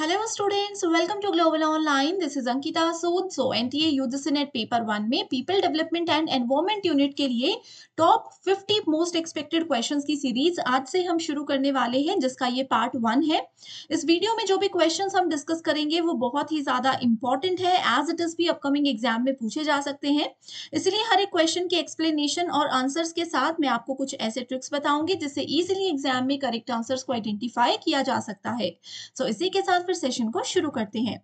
Hello students, welcome to Global Online. This is Ankita Sood. So NTA UGCNet paper one में people development and Environment unit के लिए top 50 most expected questions की series आज से हम शुरू करने वाले हैं जिसका ये पार्ट वन है इस वीडियो में जो भी क्वेश्चंस हम डिस्कस करेंगे वो बहुत ही ज्यादा इंपॉर्टेंट है एज इट इज भी अपकमिंग एग्जाम में पूछे जा सकते हैं इसलिए हर एक क्वेश्चन के एक्सप्लेनेशन और आंसर्स के साथ मैं आपको कुछ ऐसे ट्रिक्स बताऊंगी जिससे ईजिली एग्जाम में करेक्ट आंसर्स को आइडेंटिफाई किया जा सकता है सो so, इसी के साथ फिर सेशन को शुरू करते हैं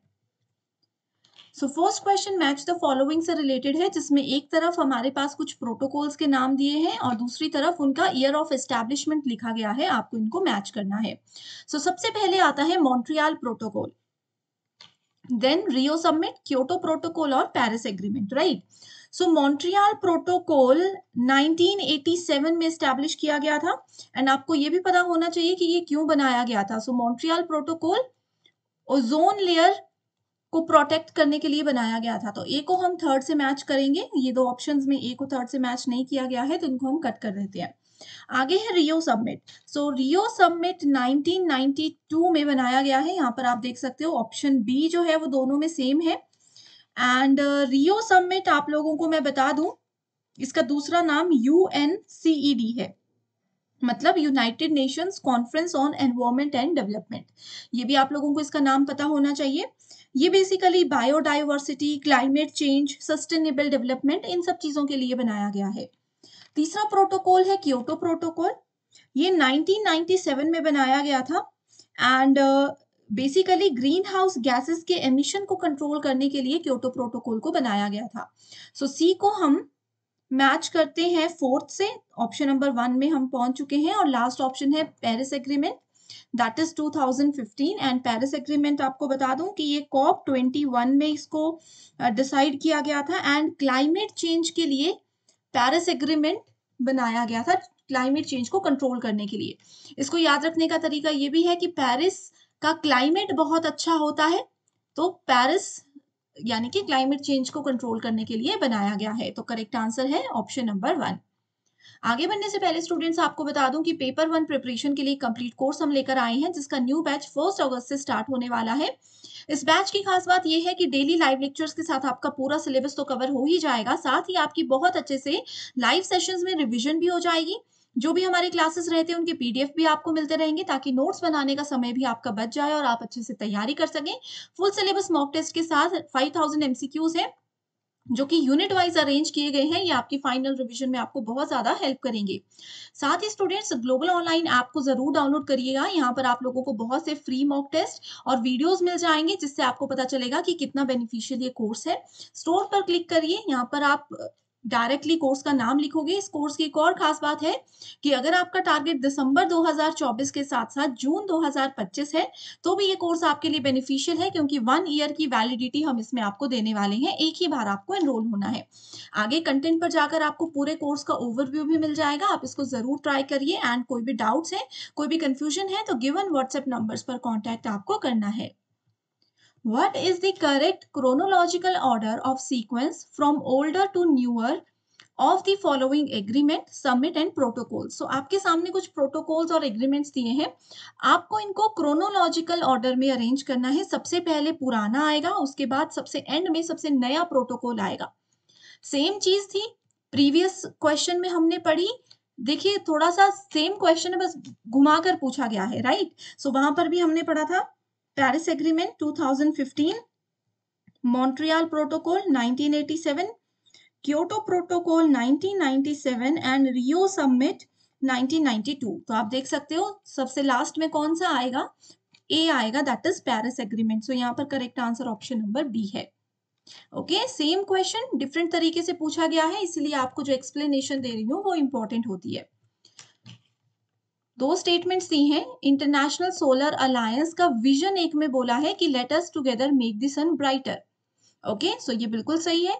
so first question match the following से रिलेटेड है जिसमें एक तरफ हमारे पास कुछ प्रोटोकॉल्स के नाम दिए हैं और दूसरी तरफ उनका ईयर ऑफ एस्टेब्लिशमेंट लिखा गया है आपको इनको मैच करना है सो so, सबसे पहले आता है Montreal protocol then Rio summit Kyoto protocol और Paris agreement right so Montreal protocol 1987 में स्टैब्लिश किया गया था एंड आपको ये भी पता होना चाहिए कि ये क्यों बनाया गया था so Montreal protocol ozone layer को प्रोटेक्ट करने के लिए बनाया गया था तो ए को हम थर्ड से मैच करेंगे ये दो ऑप्शन में ए को थर्ड से मैच नहीं किया गया है तो इनको हम कट कर देते हैं आगे है रियो सबमिट सो रियो सबमिट 1992 में बनाया गया है यहाँ पर आप देख सकते हो ऑप्शन बी जो है वो दोनों में सेम है एंड रियो सबमिट आप लोगों को मैं बता दू इसका दूसरा नाम यू एन e है मतलब United Nations conference on environment and development ये भी आप लोगों को इसका नाम पता होना चाहिए ये basically biodiversity climate change sustainable development इन सब चीजों के लिए बनाया गया है तीसरा प्रोटोकॉल है क्योटो प्रोटोकॉल ये 1997 में बनाया गया था and basically green house gases के एमिशन को कंट्रोल करने के लिए क्योटो प्रोटोकॉल को बनाया गया था सो so, सी को हम मैच करते हैं फोर्थ से ऑप्शन नंबर वन में हम पहुंच चुके हैं और लास्ट ऑप्शन है Paris agreement that is 2015 and Paris agreement आपको बता दूं कि ये कॉप 21 में इसको डिसाइड किया गया था एंड क्लाइमेट चेंज के लिए पेरिस एग्रीमेंट बनाया गया था क्लाइमेट चेंज को कंट्रोल करने के लिए इसको याद रखने का तरीका ये भी है कि पेरिस का क्लाइमेट बहुत अच्छा होता है तो पेरिस यानी कि क्लाइमेट चेंज को कंट्रोल करने के लिए बनाया गया है तो करेक्ट आंसर है ऑप्शन नंबर वन आगे बढ़ने से पहले स्टूडेंट्स आपको बता दूं कि पेपर वन प्रिपरेशन के लिए कंप्लीट कोर्स हम लेकर आए हैं जिसका न्यू बैच फर्स्ट अगस्त से स्टार्ट होने वाला है इस बैच की खास बात यह है कि डेली लाइव लेक्चर्स के साथ आपका पूरा सिलेबस तो कवर हो ही जाएगा साथ ही आपकी बहुत अच्छे से लाइव सेशंस में रिविजन भी हो जाएगी जो भी हमारे क्लासेस रहते हैं उनके पीडीएफ भी आपको मिलते रहेंगे ताकि नोट्स बनाने का समय भी आपका बच जाए और आप अच्छे से तैयारी कर सकें फुल सिलेबस मॉक टेस्ट के साथ फाइव थाउजेंड एमसीक्यूज है जो कि यूनिट वाइज अरेंज किए गए हैं ये आपकी फाइनल रिवीजन में आपको बहुत ज्यादा हेल्प करेंगे साथ ही स्टूडेंट्स ग्लोबल ऑनलाइन ऐप को जरूर डाउनलोड करिएगा यहाँ पर आप लोगों को बहुत से फ्री मॉक टेस्ट और वीडियोस मिल जाएंगे जिससे आपको पता चलेगा कि कितना बेनिफिशियल ये कोर्स है स्टोर पर क्लिक करिए यहाँ पर आप डायरेक्टली कोर्स का नाम लिखोगे इस कोर्स की एक और खास बात है कि अगर आपका टारगेट दिसंबर 2024 के साथ साथ जून 2025 है तो भी ये कोर्स आपके लिए बेनिफिशियल है क्योंकि वन ईयर की वैलिडिटी हम इसमें आपको देने वाले हैं एक ही बार आपको एनरोल होना है आगे कंटेंट पर जाकर आपको पूरे कोर्स का ओवरव्यू भी मिल जाएगा आप इसको जरूर ट्राई करिए एंड कोई भी डाउट्स है कोई भी कंफ्यूजन है तो गिवन व्हाट्सएप नंबर पर कॉन्टैक्ट आपको करना है what is the correct chronological order of sequence from older to newer of the following agreement summit and protocol so आपके सामने कुछ प्रोटोकॉल्स और एग्रीमेंट्स दिए हैं आपको इनको क्रोनोलॉजिकल ऑर्डर में अरेंज करना है सबसे पहले पुराना आएगा उसके बाद सबसे एंड में सबसे नया प्रोटोकॉल आएगा सेम चीज थी प्रीवियस क्वेश्चन में हमने पढ़ी देखिए थोड़ा सा सेम क्वेश्चन बस घुमाकर पूछा गया है राइट right? सो so, वहां पर भी हमने पढ़ा था Paris agreement 2015 Montreal protocol 1987, Kyoto protocol 1997 and Rio summit 1992. तो आप देख सकते हो सबसे लास्ट में कौन सा आएगा ए आएगा that is Paris agreement so यहाँ पर correct answer option number B है ओके सेम क्वेश्चन डिफरेंट तरीके से पूछा गया है इसलिए आपको जो एक्सप्लेनेशन दे रही हूँ वो इंपॉर्टेंट होती है दो स्टेटमेंट्स दी हैं इंटरनेशनल सोलर अलायंस का विजन एक में बोला है कि let us together make the sun brighter okay so ये बिल्कुल सही है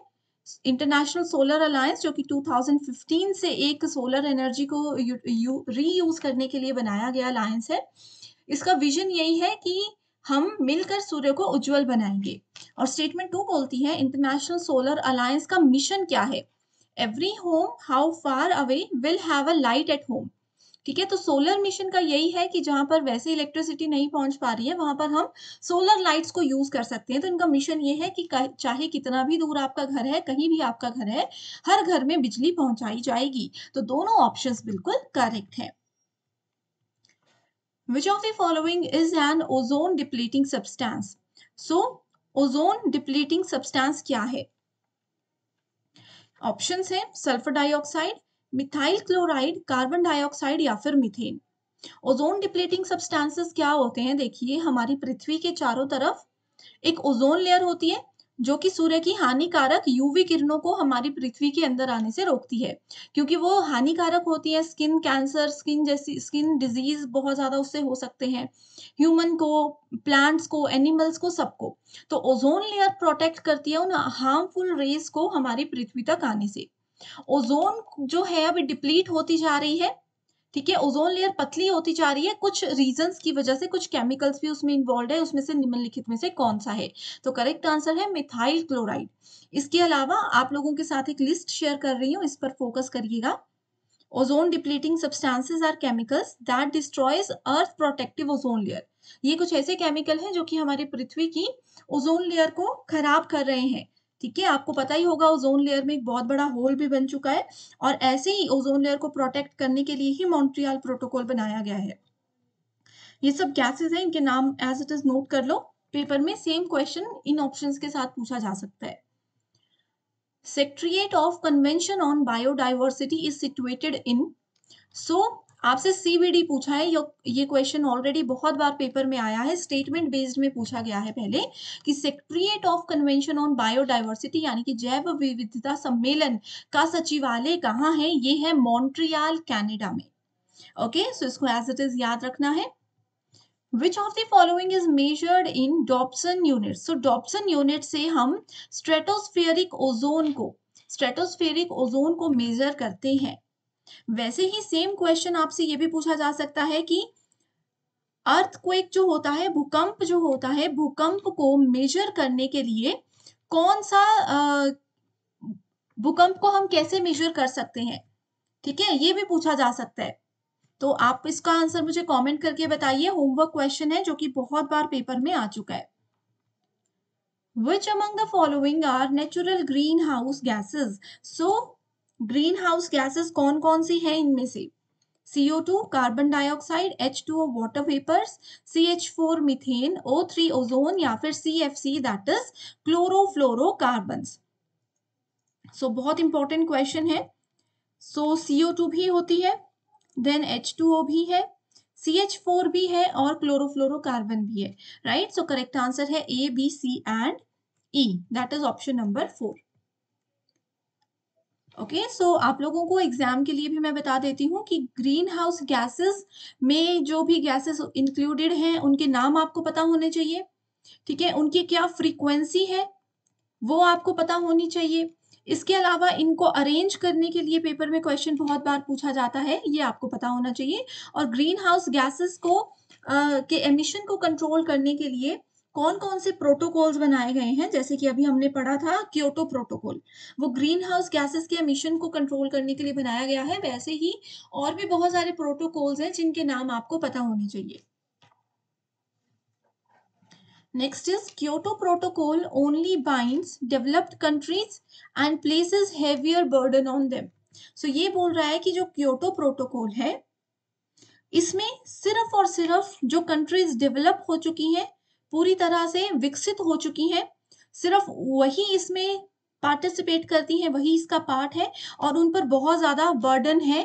इंटरनेशनल सोलर अलायंस जो कि 2015 से एक सोलर एनर्जी को रीयूज करने के लिए बनाया गया अलायंस है इसका विजन यही है कि हम मिलकर सूर्य को उज्जवल बनाएंगे और स्टेटमेंट टू बोलती है इंटरनेशनल सोलर अलायंस का मिशन क्या है every home how far away will have a light at home ठीक है तो सोलर मिशन का यही है कि जहां पर वैसे इलेक्ट्रिसिटी नहीं पहुंच पा रही है वहां पर हम सोलर लाइट्स को यूज कर सकते हैं तो इनका मिशन ये है कि चाहे कितना भी दूर आपका घर है कहीं भी आपका घर है हर घर में बिजली पहुंचाई जाएगी तो दोनों ऑप्शन बिल्कुल करेक्ट है which of the following is an ozone depleting substance so ozone depleting substance क्या है ऑप्शन है sulphur dioxide methyl chloride carbon dioxide या फिर मिथेन ओजोन डिप्लेटिंग सब्सटेंसेस क्या होते हैं देखिए हमारी पृथ्वी के चारों तरफ एक ओजोन लेयर होती है जो कि सूर्य की हानिकारक यूवी किरणों को हमारी पृथ्वी के अंदर आने से रोकती है क्योंकि वो हानिकारक होती है स्किन कैंसर स्किन जैसी स्किन डिजीज बहुत ज्यादा उससे हो सकते हैं ह्यूमन को प्लांट्स को एनिमल्स को सबको तो ओजोन लेयर प्रोटेक्ट करती है उन हार्मफुल रेज को हमारी पृथ्वी तक आने से ओजोन जो है अभी डिप्लीट होती जा रही है ठीक है ओजोन लेयर पतली होती जा रही है कुछ रीजन की वजह से कुछ केमिकल्स भी उसमें इन्वॉल्व है उसमें से निम्नलिखित में से कौन सा है तो करेक्ट आंसर है मिथाइल क्लोराइड इसके अलावा आप लोगों के साथ एक लिस्ट शेयर कर रही हूँ इस पर फोकस करिएगा ozone depleting substances are chemicals that destroys earth protective ozone layer ये कुछ ऐसे केमिकल हैं जो कि हमारी पृथ्वी की ओजोन लेयर को खराब कर रहे हैं ठीक है आपको पता ही होगा ओजोन लेयर में एक बहुत बड़ा होल भी बन चुका है और ऐसे ही ओजोन लेयर को प्रोटेक्ट करने के लिए ही मॉन्ट्रियल प्रोटोकॉल बनाया गया है ये सब गैसेज हैं इनके नाम एज इट इज नोट कर लो पेपर में सेम क्वेश्चन इन ऑप्शन के साथ पूछा जा सकता है secretariat of convention on biodiversity is situated in so आपसे सीबीडी पूछा है ये क्वेश्चन ऑलरेडी बहुत बार पेपर में आया है स्टेटमेंट बेस्ड में पूछा गया है पहले कि secretariat of convention on biodiversity यानी कि जैव विविधता सम्मेलन का सचिवालय कहाँ है ये है मॉन्ट्रियाल कैनेडा में ओके okay, सो so इसको एज इट इज याद रखना है which of the following is measured in dobson unit so dobson unit से हम stratospheric ozone को stratospheric ozone को measure करते हैं वैसे ही सेम क्वेश्चन आपसे ये भी पूछा जा सकता है कि अर्थक्वेक जो होता है भूकंप जो होता है भूकंप को मेजर करने के लिए कौन सा भूकंप को हम कैसे मेजर कर सकते हैं ठीक है ये भी पूछा जा सकता है तो आप इसका आंसर मुझे कमेंट करके बताइए होमवर्क क्वेश्चन है जो कि बहुत बार पेपर में आ चुका है among the following are natural green house gases so green house gases कौन कौन सी हैं इनमें से CO2 carbon dioxide H2O water vapours CH4 methane O3 ozone या फिर CFC that is chlorofluorocarbons so बहुत इंपॉर्टेंट क्वेश्चन है सो so, CO2 भी होती है देन H2O भी है CH4 भी है और क्लोरोफ्लोरोकार्बन भी है राइट सो करेक्ट आंसर है A B C and E that is option number four okay okay, so so आप लोगों को एग्जाम के लिए भी मैं बता देती हूँ कि ग्रीन हाउस गैसेस में जो भी गैसेस इंक्लूडेड हैं उनके नाम आपको पता होने चाहिए ठीक है उनकी क्या फ्रीक्वेंसी है वो आपको पता होनी चाहिए इसके अलावा इनको अरेंज करने के लिए पेपर में क्वेश्चन बहुत बार पूछा जाता है ये आपको पता होना चाहिए और ग्रीन हाउस गैसेस को आ, के एमिशन को कंट्रोल करने के लिए कौन कौन से प्रोटोकॉल्स बनाए गए हैं जैसे कि अभी हमने पढ़ा था क्योटो प्रोटोकॉल वो ग्रीन हाउस गैसेस के एमिशन को कंट्रोल करने के लिए बनाया गया है वैसे ही और भी बहुत सारे प्रोटोकॉल्स हैं जिनके नाम आपको पता होने चाहिए next is Kyoto protocol only bind developed countries and places है बर्डन ऑन देम सो ये बोल रहा है कि जो क्योटो प्रोटोकॉल है इसमें सिर्फ और सिर्फ जो कंट्रीज डेवलप हो चुकी हैं पूरी तरह से विकसित हो चुकी हैं सिर्फ वही इसमें पार्टिसिपेट करती हैं वही इसका पार्ट है और उन पर बहुत ज्यादा बर्डन है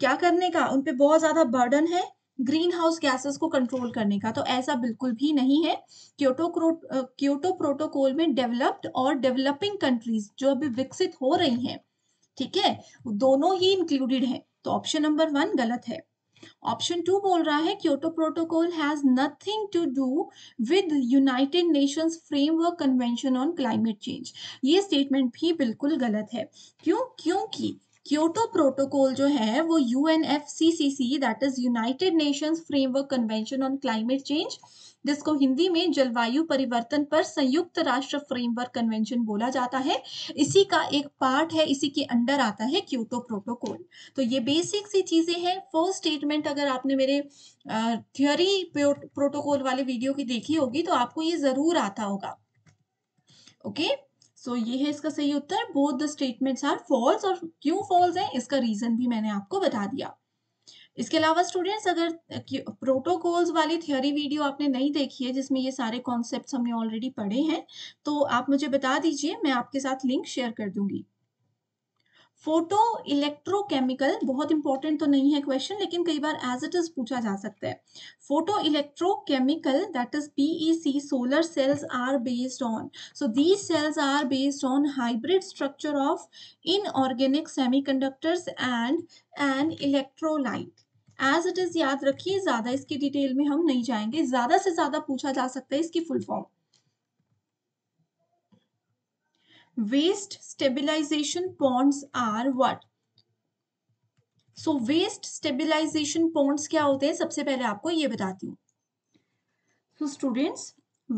क्या करने का उन पर बहुत ज्यादा बर्डन है ग्रीन हाउस गैसेस को कंट्रोल करने का तो ऐसा बिल्कुल भी नहीं है क्योटो क्योटो प्रोटोकॉल में डेवलप्ड और डेवलपिंग कंट्रीज जो अभी विकसित हो रही हैं ठीक है दोनों ही इंक्लूडेड हैं तो ऑप्शन नंबर वन गलत है ऑप्शन टू बोल रहा है Kyoto protocol has nothing to do with United Nations framework convention on climate change ये स्टेटमेंट भी बिल्कुल गलत है क्यों क्योंकि क्योटो प्रोटोकॉल जो है वो U N F C C C that is United Nations framework convention on climate change जिसको हिंदी में जलवायु परिवर्तन पर संयुक्त राष्ट्र फ्रेमवर्क कन्वेंशन बोला जाता है इसी का एक पार्ट है इसी के अंडर आता है क्योटो प्रोटोकॉल तो ये बेसिक सी चीजें हैं फर्स्ट स्टेटमेंट अगर आपने मेरे थियोरी प्रोटोकॉल वाले वीडियो की देखी होगी तो आपको ये जरूर आता होगा ओके okay? सो ये है इसका सही उत्तर both the statements are false और क्यों फॉल्स है इसका रीजन भी मैंने आपको बता दिया इसके अलावा स्टूडेंट्स अगर प्रोटोकॉल्स वाली थ्योरी वीडियो आपने नहीं देखी है जिसमें ये सारे कॉन्सेप्ट्स हमने ऑलरेडी पढ़े हैं तो आप मुझे बता दीजिए मैं आपके साथ लिंक शेयर कर दूंगी फोटो इलेक्ट्रोकेमिकल बहुत इंपॉर्टेंट तो नहीं है क्वेश्चन लेकिन कई बार एज इट इज पूछा जा सकता है photo electrochemical that is PEC solar cells are based on so these cells are based on hybrid structure of inorganic semiconductors and an electrolyte as it is याद रखिए ज्यादा इसकी डिटेल में हम नहीं जाएंगे ज्यादा से ज्यादा पूछा जा सकता है इसकी full form waste stabilization bonds are what so waste stabilization points क्या होते हैं सबसे पहले आपको ये बताती हूँ so students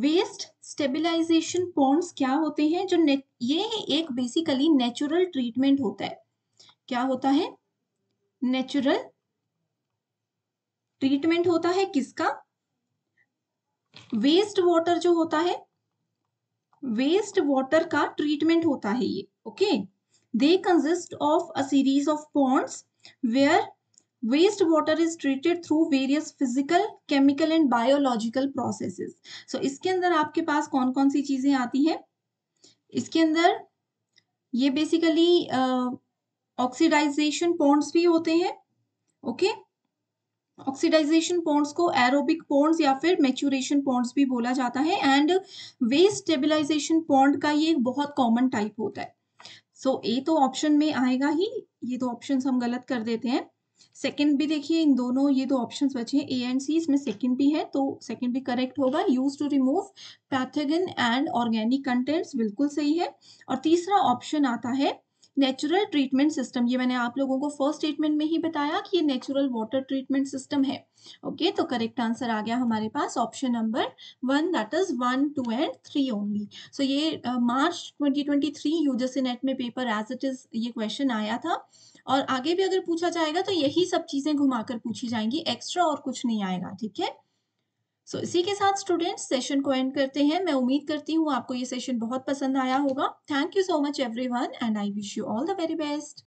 waste stabilization points क्या होते हैं जो ये है एक बेसिकली नेचुरल ट्रीटमेंट होता है क्या होता है नेचुरल ट्रीटमेंट होता है किसका वेस्ट वाटर जो होता है वेस्ट वाटर का ट्रीटमेंट होता है ये okay they consist of a series of ponds where waste water is treated through various physical chemical and biological processes so इसके अंदर आपके पास कौन कौन सी चीजें आती हैं इसके अंदर ये बेसिकली ऑक्सीडाइजेशन पॉन्ड्स भी होते हैं ओके okay? ऑक्सीडाइजेशन पॉन्ड्स को एरोबिक पॉन्ड्स या फिर मेच्यूरेशन पॉन्ड्स भी बोला जाता है एंड वेस्ट स्टेबिलाईजेशन पॉन्ड का ये बहुत कॉमन टाइप होता है सो so, ए तो ऑप्शन में आएगा ही ये तो ऑप्शन हम गलत कर देते हैं सेकेंड भी देखिए इन दोनों ये दो ऑप्शन बचे हैं ए एंड सी इसमें सेकेंड भी है तो सेकंड भी करेक्ट होगा use to remove pathogen and organic contents बिल्कुल सही है और तीसरा ऑप्शन आता है नेचुरल ट्रीटमेंट सिस्टम ये मैंने आप लोगों को फर्स्ट स्टेटमेंट में ही बताया कि ये नेचुरल वाटर ट्रीटमेंट सिस्टम है ओके okay, तो करेक्ट आंसर आ गया हमारे पास option number one that is one two and three only so ये March twenty twenty three net में पेपर एज इट इज ये क्वेश्चन आया था और आगे भी अगर पूछा जाएगा तो यही सब चीजें घुमाकर पूछी जाएंगी एक्स्ट्रा और कुछ नहीं आएगा ठीक है सो so, इसी के साथ स्टूडेंट्स सेशन को एंड करते हैं मैं उम्मीद करती हूँ आपको ये सेशन बहुत पसंद आया होगा thank you so much everyone and I wish you all the very best